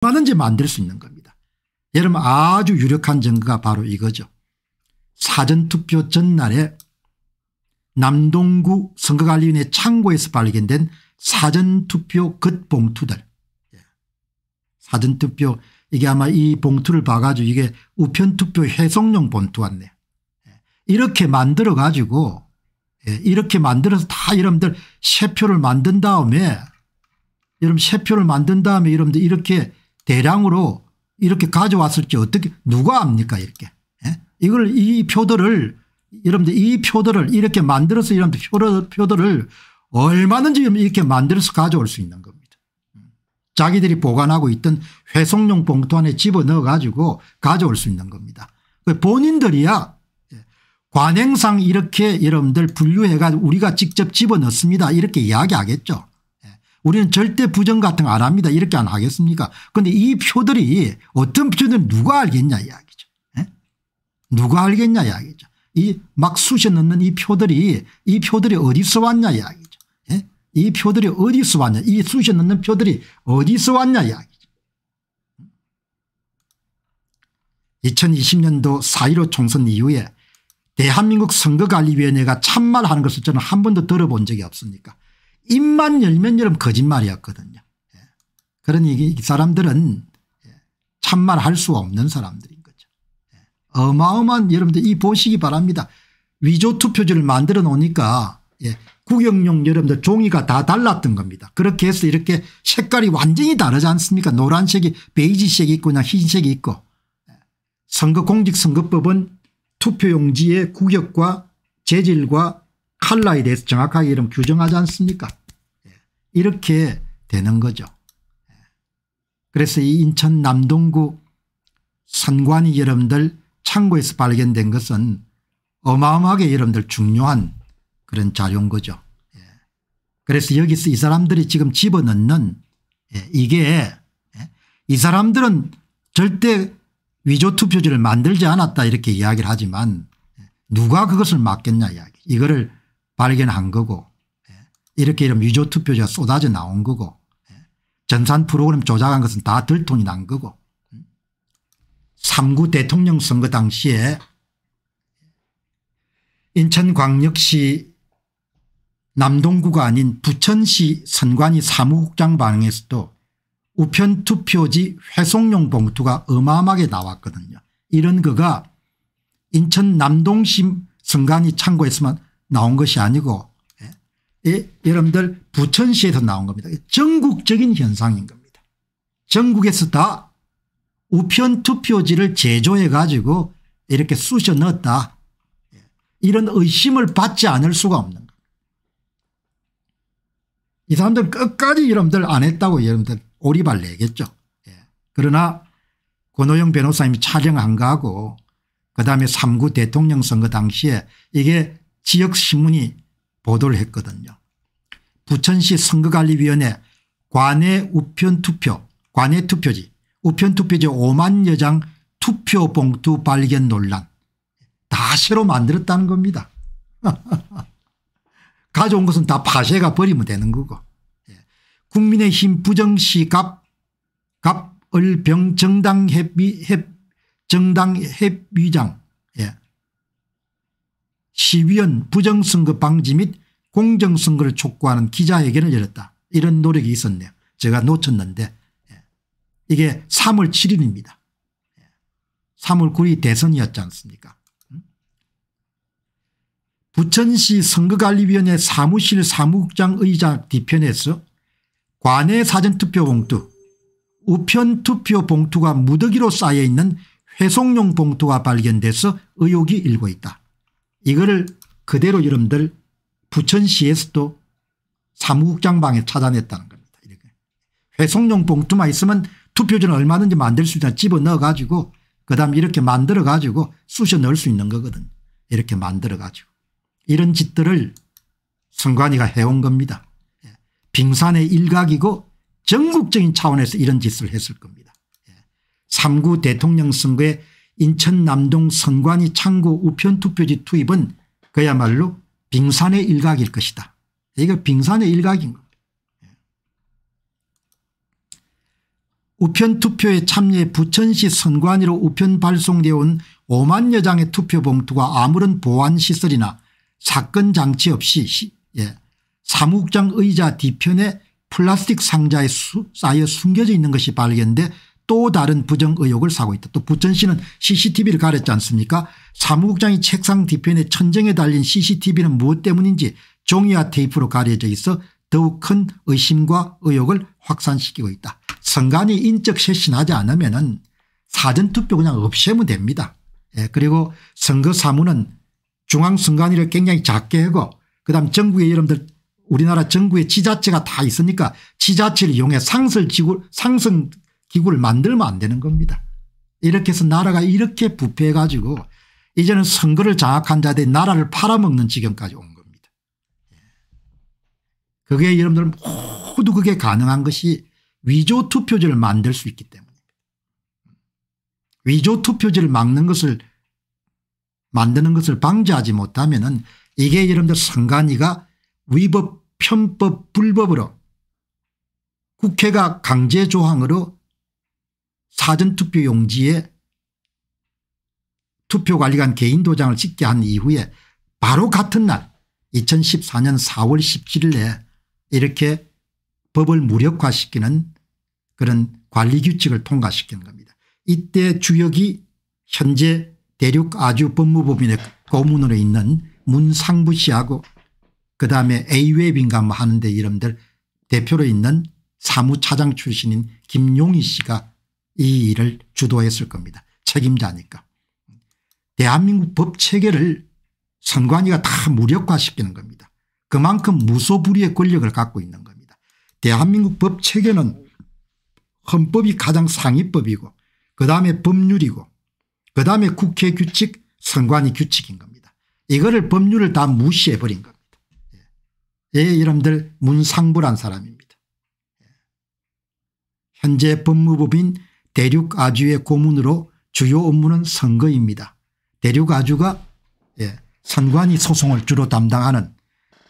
얼마든지 만들 수 있는 겁니다. 여러분 아주 유력한 증거가 바로 이거죠. 사전투표 전날에 남동구 선거관리위원회 창고에서 발견된 사전투표 겉봉투들. 예. 사전투표 이게 아마 이 봉투를 봐가지고 이게 우편투표 해송용 봉투 같네. 예. 이렇게 만들어 가지고 예, 이렇게 만들어서 다 여러분들 쇠표를 만든 다음에 여러분 쇠표를 만든 다음에 여러분들 이렇게 대량으로 이렇게 가져왔을지 어떻게 누가 압니까 이렇게 예? 이걸 이 표들을 여러분들 이 표들을 이렇게 만들어서 이런 표, 들을 얼마든지 이렇게 만들어서 가져올 수 있는 겁니다. 자기들이 보관하고 있던 회송용 봉투 안에 집어넣어 가지고 가져올 수 있는 겁니다. 그 본인들이야 예, 관행상 이렇게 여러분들 분류해가 지고 우리가 직접 집어넣습니다 이렇게 이야기하겠죠. 우리는 절대 부정 같은 거 안 합니다. 이렇게 안 하겠습니까? 그런데 이 표들이 어떤 표들 누가 알겠냐 이야기죠. 에? 예? 누가 알겠냐 이야기죠. 이막 쑤셔 넣는 이 표들이 이 표들이 어디서 왔냐 이야기죠. 에? 예? 이 표들이 어디서 왔냐 이 쑤셔 넣는 표들이 어디서 왔냐 이야기죠. 2020년도 4.15 총선 이후에 대한민국 선거관리위원회가 참말하는 것을 저는 한 번도 들어본 적이 없습니까 입만 열면 여러분 거짓말이었거든요. 예. 그러니 이 사람들은 예, 참말 할수 없는 사람들인 거죠. 예. 어마어마한 여러분들 이 보시기 바랍니다. 위조 투표지를 만들어 놓으니까 구경용 여러분들 종이가 다 달랐던 겁니다. 그렇게 해서 이렇게 색깔이 완전히 다르지 않습니까 노란색이 베이지색이 있고 그냥 흰색이 있고 선거공직선거법은 투표용지의 구역과 재질과 칼라에 대해서 정확하게 이름 규정하지 않습니까 예. 이렇게 되는 거죠. 예. 그래서 이 인천 남동구 선관위 여러분들 창고에서 발견된 것은 어마어마하게 여러분들 중요한 그런 자료인 거죠. 예. 그래서 여기서 이 사람들이 지금 집어넣는 이게 이 사람들은 절대 위조 투표지를 만들지 않았다 이렇게 이야기를 하지만 누가 그것을 막겠냐 이야기 이거를 발견한 거고 예, 이렇게 이런 위조투표자가 쏟아져 나온 거고 예, 전산 프로그램 조작한 것은 다 들통이 난 거고 3구 음, 대통령 선거 당시에 인천광역시 남동구가 아닌 부천시 선관위 사무국장 반응에서도 우편투표지 회송용 봉투가 어마어마하게 나왔거든요. 이런 거가 인천 남동심 선관위 창고에서만 나온 것이 아니고 예? 여러분들 부천시에서 나온 겁니다. 전국적인 현상인 겁니다. 전국에서 다 우편 투표지를 제조해 가지고 이렇게 쑤셔 넣었다. 예, 이런 의심을 받지 않을 수가 없는 겁니다. 이 사람들 끝까지 여러분들 안 했다고 여러분들 오리발 내겠죠. 예. 그러나 권호영 변호사님이 촬영한 거하고 그다음에 3구 대통령 선거 당시에 이게 지역신문이 보도를 했거든요. 부천시 선거관리위원회 관외 우편투표 관외 투표지 우편투표지 5만여 장 투표 봉투 발견 논란 다 새로 만들었다는 겁니다. 가져온 것은 다 파쇄가 버리면 되는 거고 예. 국민의힘 부정시 갑, 갑을병 정당협의, 정당협의장 시위원 부정선거 방지 및 공정선거를 촉구하는 기자회견을 열었다. 이런 노력이 있었네요. 제가 놓쳤는데 예. 이게 3월 7일입니다. 3월 예. 9일 대선이었지 않습니까 음? 부천시 선거관리위원회 사무실 사무국장 의장 뒤편에서 관내 사전투표 봉투 우편 투표 봉투가 무더기로 쌓여있는 회송용 봉투가 발견돼서 의혹이 일고 있다. 이거를 그대로 여러분들 부천시에서도 사무국장 방에 찾아냈다는 겁니다. 이렇게. 회송용 봉투만 있으면 투표지는 얼마든지 만들 수 있다 집어넣어 가지고 그다음 이렇게 만들어 가지고 쑤셔 넣을 수 있는 거거든요. 이렇게 만들어 가지고 이런 짓들을 선관위가 해온 겁니다. 예. 빙산의 일각이고 전국적인 차원에서 이런 짓을 했을 겁니다. 3구 예. 대통령 선거에 인천 남동 선관위 창고 우편투표지 투입은 그야말로 빙산의 일각일 것이다. 이거 빙산의 일각인 겁니다. 우편투표에 참여해 부천시 선관위로 우편 발송되어 온 5만여 장의 투표봉투가 아무런 보안시설이나 사건 장치 없이 예. 사무국장 의자 뒤편에 플라스틱 상자에 수, 쌓여 숨겨져 있는 것이 발견돼 또 다른 부정 의혹을 사고 있다. 또 부천시는 cctv를 가렸지 않습니까 사무국장이 책상 뒤편에 천정에 달린 cctv는 무엇 때문인지 종이와 테이프로 가려져 있어 더욱 큰 의심과 의혹을 확산시키고 있다. 선관위 인적 쇄신하지 않으면 은 사전투표 그냥 없애면 됩니다. 예, 그리고 선거 사무는 중앙선관위를 굉장히 작게 하고 그다음 전국의 여러분들 우리나라 전국의 지자체가 다 있으니까 지자체를 이용해 상설 지구 상승 기구를 만들면 안 되는 겁니다. 이렇게 해서 나라가 이렇게 부패해 가지고 이제는 선거를 장악한 자들이 나라를 팔아먹는 지경까지 온 겁니다. 예. 그게 여러분들 모두 그게 가능한 것이 위조 투표지를 만들 수 있기 때문입니다. 위조 투표지를 막는 것을 만드는 것을 방지하지 못하면 은 이게 여러분들 선관위가 위법 편법 불법으로 국회가 강제 조항으로 사전투표 용지에 투표관리관 개인 도장을 찍게 한 이후에 바로 같은 날 2014년 4월 17일에 이렇게 법을 무력화시키는 그런 관리규칙을 통과시키는 겁니다. 이때 주역이 현재 대륙 아주 법무법인의 고문으로 있는 문상부 씨하고 그다음에 A웹인가 뭐 하는데 이름들 대표로 있는 사무차장 출신인 김용희 씨가 이 일을 주도했을 겁니다. 책임자니까. 대한민국 법 체계를 선관위가 다 무력화시키는 겁니다. 그만큼 무소불위의 권력을 갖고 있는 겁니다. 대한민국 법 체계는 헌법이 가장 상위법이고 그다음에 법률이고 그다음에 국회 규칙 선관위 규칙인 겁니다. 이거를 법률을 다 무시해버린 겁니다. 예, 여러분들 예, 문상부란 사람입니다. 예. 현재 법무법인 대륙 아주의 고문으로 주요 업무는 선거입니다. 대륙 아주가 예, 선관위 소송을 주로 담당하는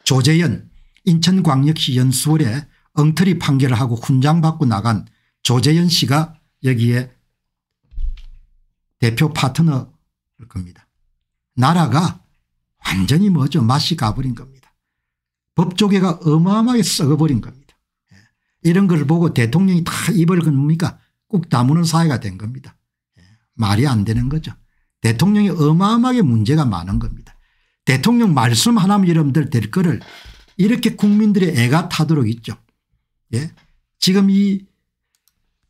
조재현 인천광역시 연수원에 엉터리 판결을 하고 훈장 받고 나간 조재현 씨가 여기에 대표 파트너일 겁니다. 나라가 완전히 뭐죠 맛이 가버린 겁니다. 법조계가 어마어마하게 썩어버린 겁니다. 예. 이런 걸 보고 대통령이 다 입을 겁니까 꾹 다무는 사회가 된 겁니다. 예, 말이 안 되는 거죠. 대통령이 어마어마하게 문제가 많은 겁니다. 대통령 말씀 하나면 여러분들 될 거를 이렇게 국민들의 애가 타도록 있죠. 예? 지금 이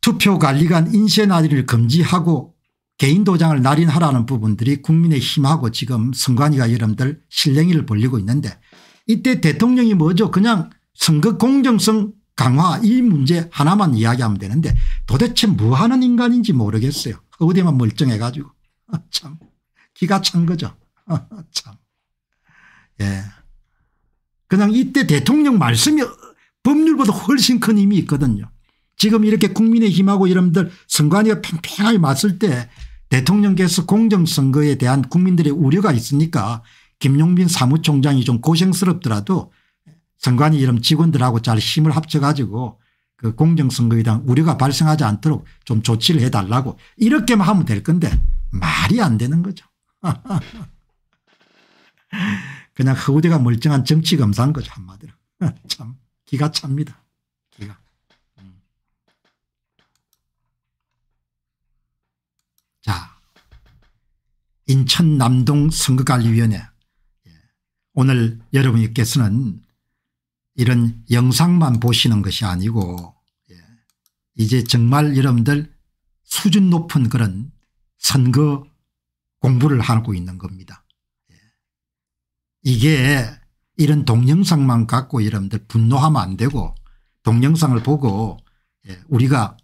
투표관리관 인쇄나인를 금지하고 개인 도장을 날인하라는 부분들이 국민의힘하고 지금 선관위가 여러분들 실랭이를 벌리고 있는데 이때 대통령이 뭐죠 그냥 선거 공정성 강화 이 문제 하나만 이야기하면 되는데 도대체 뭐 하는 인간인지 모르겠어요. 어디만 멀쩡해 가지고 아, 참 기가 찬 거죠. 아, 참. 예. 그냥 이때 대통령 말씀이 법률보다 훨씬 큰 힘이 있거든요. 지금 이렇게 국민의힘하고 이런들 선관위가 팽팽하게 맞을 때 대통령께서 공정선거에 대한 국민들의 우려가 있으니까 김용빈 사무총장이 좀 고생스럽더라도 선관위 이런 직원들하고 잘 힘을 합쳐가지고 그 공정선거에 대한 우려가 발생하지 않도록 좀 조치를 해달라고 이렇게만 하면 될 건데 말이 안 되는 거죠. 그냥 허우대가 멀쩡한 정치 검사인 거죠 한마디로. 참 기가 찹니다. 기가. 음. 자 인천 남동 선거관리위원회 예. 오늘 여러분께서는 이런 영상만 보시는 것이 아니고 예, 이제 정말 여러분들 수준 높은 그런 선거 공부를 하고 있는 겁니다. 예. 이게 이런 동영상만 갖고 여러분들 분노하면 안 되고 동영상을 보고 예, 우리가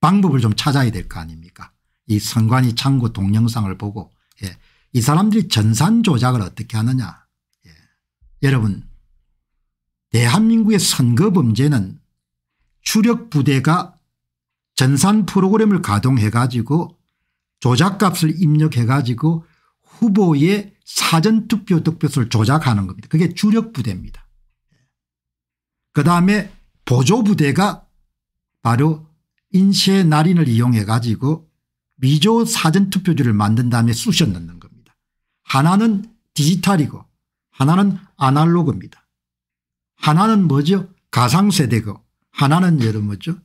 방법을 좀 찾아야 될 거 아닙니까 이 선관위 창구 동영상을 보고 이 사람들이 전산 조작을 어떻게 하느냐 여러분 대한민국의 선거범죄는 추력부대가 전산 프로그램을 가동해 가지고 조작값을 입력해 가지고 후보의 사전투표 득표수를 조작하는 겁니다. 그게 주력부대입니다. 그다음에 보조부대가 바로 인쇄 날인을 이용해 가지고 위조 사전투표지를 만든 다음에 쑤셔 넣는 겁니다. 하나는 디지털이고 하나는 아날로그입니다. 하나는 뭐죠? 가상세대고 하나는 여러분 뭐죠?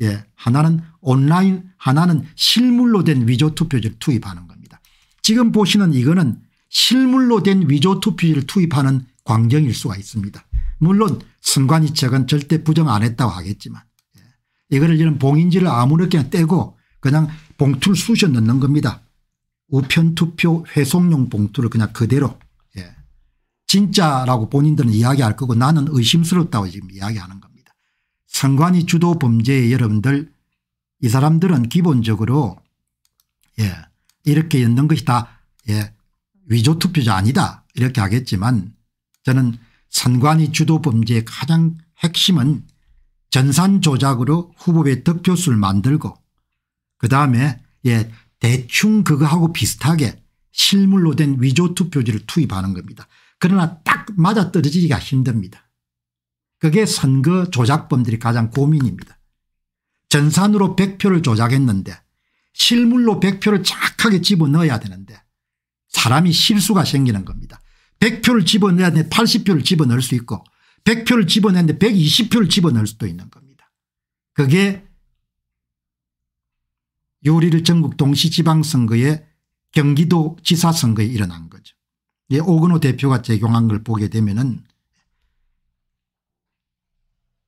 예, 하나는 온라인 하나는 실물로 된 위조투표지를 투입하는 겁니다. 지금 보시는 이거는 실물로 된 위조투표지를 투입하는 광경일 수가 있습니다. 물론 승관이 측은 절대 부정 안 했다고 하겠지만 예. 이거를 이런 봉인지를 아무렇게나 떼고 그냥 봉투를 쑤셔 넣는 겁니다. 우편투표 회송용 봉투를 그냥 그대로 진짜라고 본인들은 이야기할 거고 나는 의심스럽다고 지금 이야기하는 겁니다. 선관위 주도 범죄에 여러분들 이 사람들은 기본적으로 예 이렇게 엮는 것이 다예 위조 투표자 아니다 이렇게 하겠지만 저는 선관위 주도 범죄의 가장 핵심은 전산 조작으로 후보의 득표수를 만들고 그다음에 예 대충 그거하고 비슷하게 실물로 된 위조 투표지를 투입하는 겁니다. 그러나 딱 맞아떨어지기가 힘듭니다. 그게 선거 조작범들이 가장 고민입니다. 전산으로 100표를 조작했는데 실물로 100표를 착하게 집어넣어야 되는데 사람이 실수가 생기는 겁니다. 100표를 집어넣어야 되는데 80표를 집어넣을 수 있고 100표를 집어넣는데 120표를 집어넣을 수도 있는 겁니다. 그게 요리를 전국 동시지방선거에 경기도 지사선거에 일어난 거죠. 예, 오근호 대표가 제공한 걸 보게 되면은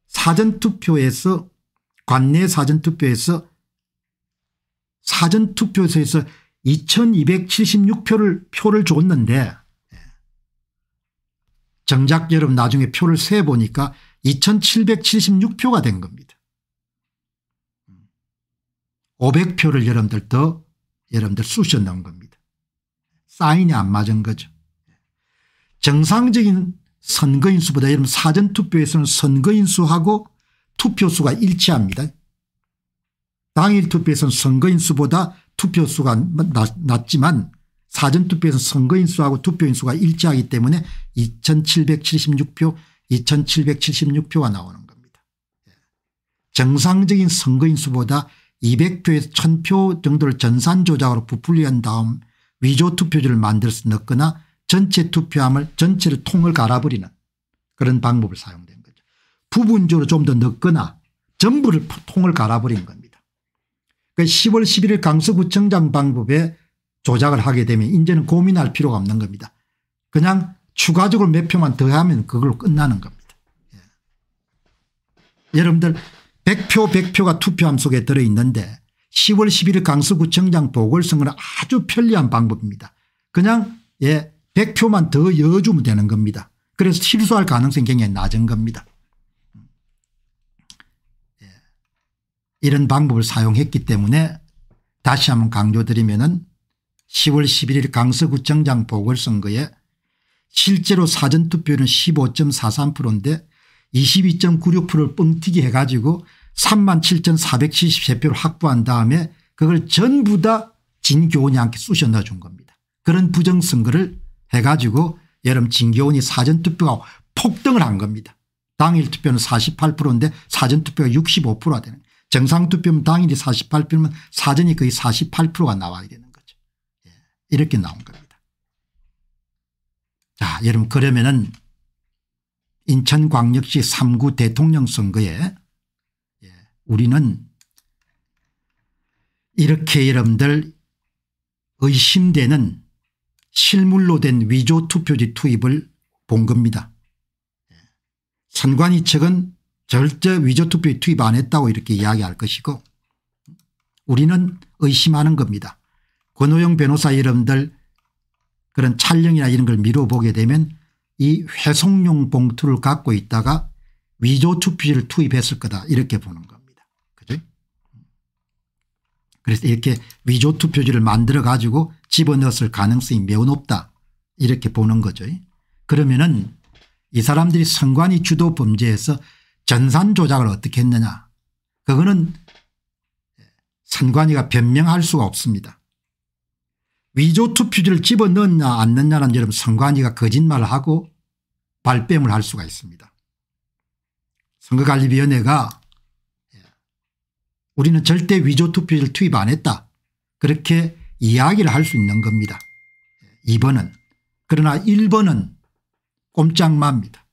사전투표에서 관내 사전투표에서 사전투표에서 2276표를 표를 줬는데 정작 여러분 나중에 표를 세보니까 2776표가 된 겁니다. 500표를 여러분들 더 여러분들 쑤셔 넣은 겁니다. 사인이 안 맞은 거죠. 정상적인 선거인수보다 여러분 사전투표에서는 선거인수하고 투표수가 일치합니다. 당일 투표에서는 선거인수보다 투표수가 낮지만 사전투표에서는 선거인수하고 투표인수가 일치하기 때문에 2776표 2776표가 나오는 겁니다. 예. 정상적인 선거인수보다 200표에서 1000표 정도를 전산조작으로 부풀리한 다음 위조투표지를 만들어서 넣거나 전체 투표함을 전체를 통을 갈아버리는 그런 방법을 사용된 거죠. 부분적으로 좀 더 넣거나 전부를 통을 갈아버린 겁니다. 그 10월 11일 강서구청장 방법에 조작을 하게 되면 이제는 고민할 필요가 없는 겁니다. 그냥 추가적으로 몇 표만 더하면 그걸로 끝나는 겁니다. 예. 여러분들 100표 100표가 투표함 속에 들어있는데 10월 11일 강서구청장 보궐선거는 아주 편리한 방법입니다. 그냥 예 100표만 더 여주면 되는 겁니다. 그래서 실수할 가능성이 굉장히 낮은 겁니다. 예. 이런 방법을 사용했기 때문에 다시 한번 강조드리면 은 10월 11일 강서구청장 보궐선거에 실제로 사전투표는 15.43%인데 22.96%를 뻥튀기 해가지고 37,473표를 확보한 다음에 그걸 전부 다진교원이 함께 쑤셔 넣어준 겁니다. 그런 부정선거를 해가지고 여름 진교원이 사전투표가 폭등을 한 겁니다. 당일 투표는 48%인데 사전투표가 65%가 되는 정상투표면 당일이 48%면 사전이 거의 48%가 나와야 되는 거죠. 예. 이렇게 나온 겁니다. 자 여러분 그러면은 인천광역시 3구 대통령 선거에 예. 우리는 이렇게 여러분들 의심되는 실물로 된 위조 투표지 투입을 본 겁니다. 선관위 측은 절대 위조 투표지 투입 안 했다고 이렇게 이야기할 것이고 우리는 의심하는 겁니다. 권호영 변호사 이름들 그런 촬영이나 이런 걸 미뤄보게 되면 이 회송용 봉투를 갖고 있다가 위조 투표지를 투입했을 거다 이렇게 보는 겁니다. 그죠? 그래서 이렇게 위조 투표지를 만들어 가지고 집어넣었을 가능성이 매우 높다 이렇게 보는 거죠. 그러면은 이 사람들이 선관위 주도 범죄에서 전산 조작을 어떻게 했느냐 그거는 선관위가 변명할 수가 없습니다. 위조 투표지를 집어넣었냐안 넣느냐는 여러분 선관위가 거짓말을 하고 발뺌을 할 수가 있습니다. 선거관리위원회가 우리는 절대 위조 투표지를 투입 안 했다. 그렇게 이야기를 할 수 있는 겁니다. 2번은 그러나 1번은 꼼짝마입니다.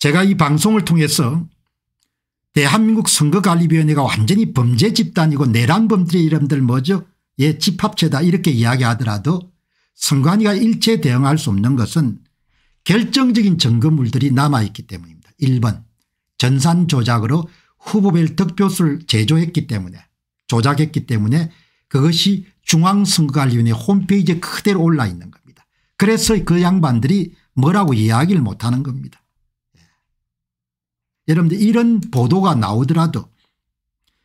제가 이 방송을 통해서 대한민국 선거관리위원회가 완전히 범죄 집단이고 내란범들의 이름들 뭐죠 예 집합체다 이렇게 이야기하더라도 선관위가 일체 대응할 수 없는 것은 결정적인 증거물들이 남아있기 때문입니다. 1번 전산 조작으로 후보별 득표수를 제조했기 때문에 조작했기 때문에 그것이 중앙선거관리위원회 홈페이지에 그대로 올라 있는 겁니다. 그래서 그 양반들이 뭐라고 이야기를 못하는 겁니다. 예. 여러분들 이런 보도가 나오더라도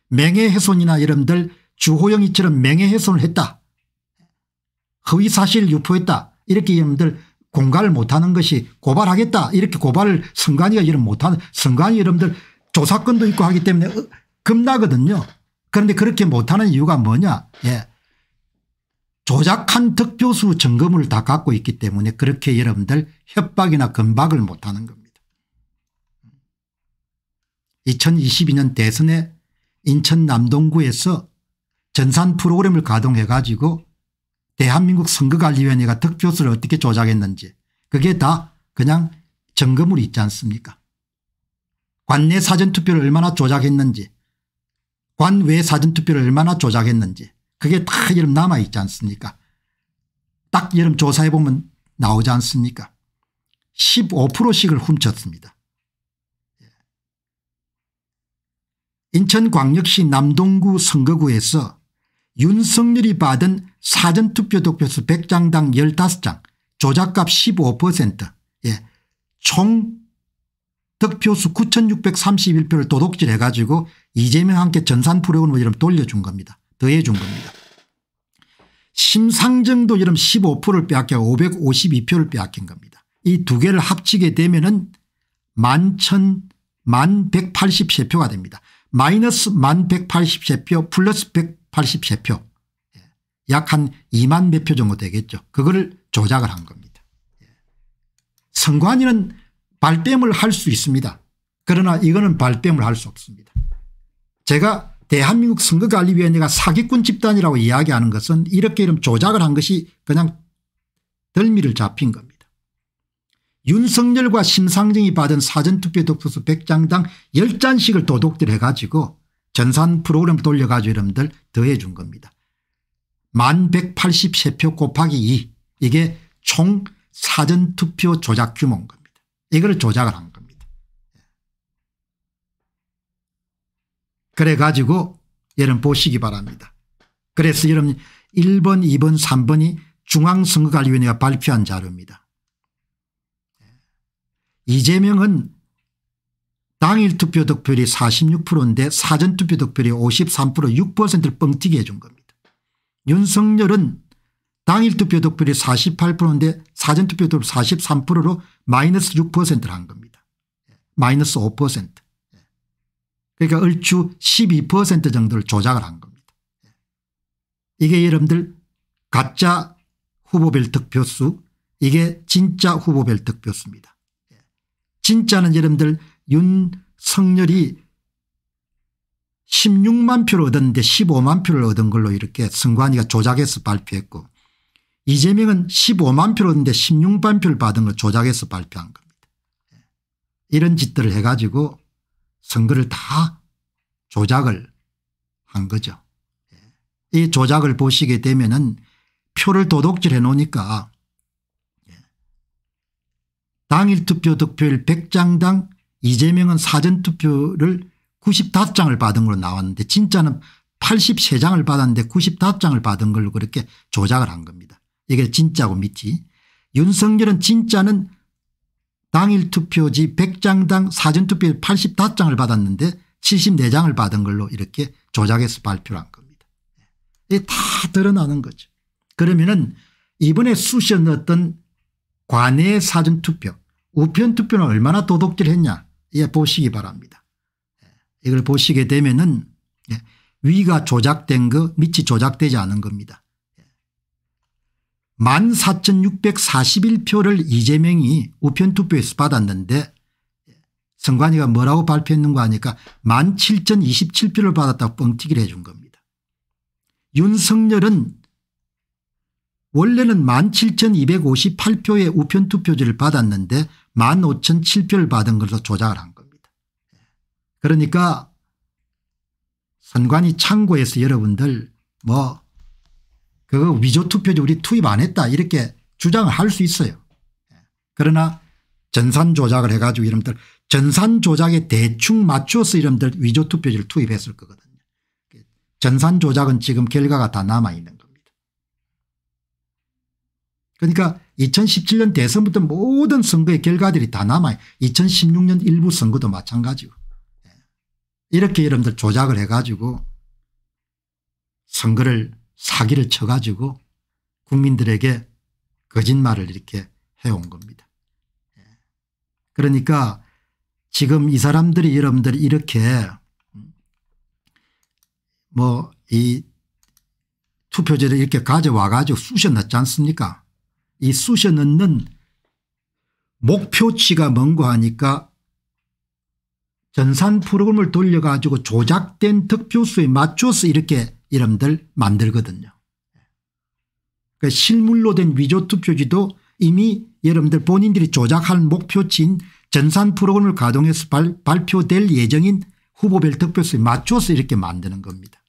명예훼손이나 여러분들 주호영이처럼 명예훼손을 했다. 허위사실 유포했다. 이렇게 여러분들 공갈을 못하는 것이 고발하겠다. 이렇게 고발을 선관위가 이런 못하는 선관위 여러분들 조사권도 있고 하기 때문에 어, 겁나거든요. 그런데 그렇게 못하는 이유가 뭐냐 예. 조작한 득표수 점검을 다 갖고 있기 때문에 그렇게 여러분들 협박이나 금박을 못하는 겁니다. 2022년 대선에 인천 남동구에서 전산 프로그램을 가동해 가지고 대한민국 선거관리위원회가 득표수를 어떻게 조작했는지 그게 다 그냥 점검으로 있지 않습니까 관내 사전투표를 얼마나 조작했는지 관외 사전투표를 얼마나 조작했는지 그게 다 여름 남아있지 않습니까 딱 여름 조사해보면 나오지 않습니까 15%씩을 훔쳤습니다. 예. 인천광역시 남동구 선거구에서 윤석열이 받은 사전투표 독표수 100장당 15장 조작값 15% 예, 총 득표수 9631표를 도둑질해 가지고 이재명 함께 전산프로그램을 뭐 이름 돌려준 겁니다. 더해 준 겁니다. 심상정도 이름 15%를 빼앗겨 552표를 빼앗긴 겁니다. 이 두 개를 합치게 되면 은 만천 만 183표가 됩니다. 마이너스 만 183표 플러스 183표 예. 약한 2만 몇 표 정도 되겠죠. 그거를 조작을 한 겁니다. 예. 선관위는 발뺌을 할 수 있습니다. 그러나 이거는 발뺌을 할 수 없습니다. 제가 대한민국 선거관리위원회가 사기꾼 집단이라고 이야기하는 것은 이렇게 이름 조작을 한 것이 그냥 덜미를 잡힌 겁니다. 윤석열과 심상정이 받은 사전투표 득표수 100장당 10잔씩을 도둑질해 가지고 전산 프로그램 돌려 가지고 여러분들 더해 준 겁니다. 만 183표 곱하기 2 이게 총 사전투표 조작 규모인 겁니다. 이걸 조작을 한 겁니다. 그래 가지고 여러분 보시기 바랍니다. 그래서 여러분 1번 2번 3번이 중앙선거관리위원회가 발표한 자료입니다. 이재명은 당일 투표 득표율이 46%인데 사전투표 득표율이 53% 6%를 뻥튀기 해준 겁니다. 윤석열은 당일 투표 득표율이 48%인데 사전 투표 득표율 43%로 마이너스 6%를 한 겁니다. 마이너스 5%. 그러니까 얼추 12% 정도를 조작을 한 겁니다. 이게 여러분들 가짜 후보별 득표수 이게 진짜 후보별 득표수입니다. 진짜는 여러분들 윤석열이 16만 표를 얻었는데 15만 표를 얻은 걸로 이렇게 승관위가 조작해서 발표했고 이재명은 15만 표였는데 16만 표를 받은 걸 조작해서 발표한 겁니다. 예. 이런 짓들을 해가지고 선거를 다 조작을 한 거죠. 예. 이 조작을 보시게 되면은 표를 도둑질 해 놓으니까 예. 당일 투표 득표율 100장당 이재명은 사전투표를 95장을 받은 걸로 나왔는데 진짜는 83장을 받았는데 95장을 받은 걸로 그렇게 조작을 한 겁니다. 이게 진짜고 믿지. 윤석열은 진짜는 당일 투표지 100장당 사전투표 85장을 받았는데 74장을 받은 걸로 이렇게 조작해서 발표를 한 겁니다. 이게 다 드러나는 거죠. 그러면 은 이번에 수시에 넣 관내 사전투표 우편투표는 얼마나 도둑질했냐 예, 보시기 바랍니다. 예, 이걸 보시게 되면 은 예, 위가 조작된 거 밑이 조작되지 않은 겁니다. 14,641표를 이재명이 우편투표에서 받았는데 선관위가 뭐라고 발표했는가 하니까 17,027표를 받았다고 뻥튀기를 해준 겁니다. 윤석열은 원래는 17,258표의 우편투표지를 받았는데 15,007표를 받은 걸로 조작을 한 겁니다. 그러니까 선관위 창고에서 여러분들 뭐 그거 위조 투표지 우리 투입 안 했다 이렇게 주장을 할 수 있어요. 그러나 전산 조작을 해가지고 이름들 전산 조작에 대충 맞추어서 이름들 위조 투표지를 투입했을 거거든요. 전산 조작은 지금 결과가 다 남아있는 겁니다. 그러니까 2017년 대선부터 모든 선거의 결과들이 다 남아요. 2016년 일부 선거도 마찬가지고. 예. 이렇게 여러분들 조작을 해가지고 선거를 사기를 쳐가지고 국민들에게 거짓말을 이렇게 해온 겁니다. 예. 그러니까 지금 이 사람들이 여러분들 이렇게 음, 뭐이 투표제를 이렇게 가져와 가지고 쑤셔 넣지 않습니까 이 쑤셔 넣는 목표치가 뭔고 하니까 전산 프로그램을 돌려가지고 조작된 득표수에 맞춰서 이렇게 이름들 만들거든요. 그 실물로 된 위조 투표지도 이미 여러분들 본인들이 조작할 목표치인 전산 프로그램을 가동해서 발, 표될 예정인 후보별 득표수에 맞춰서 이렇게 만드는 겁니다.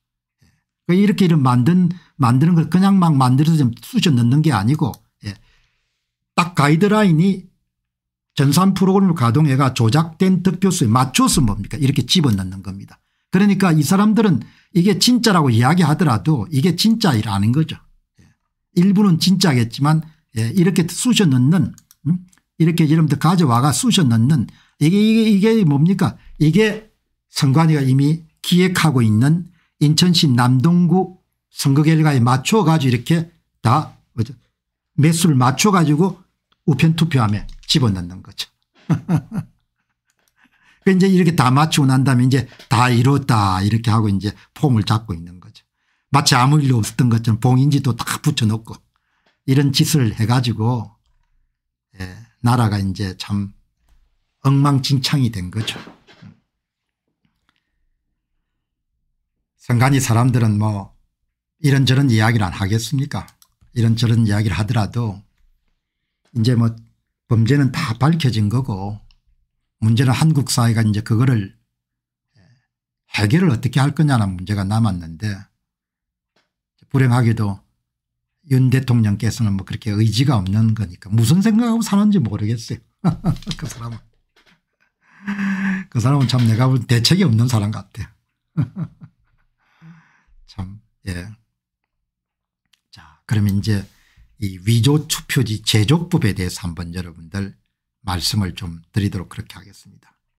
예. 그 이렇게 이런 만든, 만드는 걸 그냥 막 만들어서 좀 쑤셔 넣는 게 아니고 예. 딱 가이드라인이 전산 프로그램을 가동해가 조작된 득표수에 맞춰서 뭡니까 이렇게 집어넣는 겁니다. 그러니까 이 사람들은 이게 진짜라고 이야기하더라도 이게 진짜라는 거죠. 예. 일부는 진짜겠지만 예, 이렇게 쑤셔 넣는 음? 이렇게 여러분들 가져와가 쑤셔 넣는 이게, 이게, 이게 뭡니까 이게 선관위가 이미 기획하고 있는 인천시 남동구 선거 결과에 맞춰 가지고 이렇게 다 매수를 맞춰 가지고 우편 투표함에 집어넣는 거죠. 그 이제 이렇게 다 맞추고 난 다음에 이제 다 이뤘다 이렇게 하고 이제 폼을 잡고 있는 거죠. 마치 아무 일도 없었던 것처럼 봉인지도 딱 붙여놓고 이런 짓을 해가지고 예, 나라가 이제 참 엉망진창이 된 거죠. 선간이 사람들은 뭐 이런저런 이야기를 안 하겠습니까 이런저런 이야기를 하더라도 이제 뭐 범죄는 다 밝혀진 거고 문제는 한국 사회가 이제 그거를 해결을 어떻게 할 거냐는 문제가 남았는데 불행하게도 윤 대통령께서는 뭐 그렇게 의지가 없는 거니까 무슨 생각하고 사는지 모르겠어요. 그 사람은. 그 사람은 참 내가 볼 대책이 없는 사람 같아요. 참, 예. 자, 그러면 이제 이 위조 투표지 제조법에 대해서 한번 여러분들 말씀을 좀 드리도록 그렇게 하겠습니다.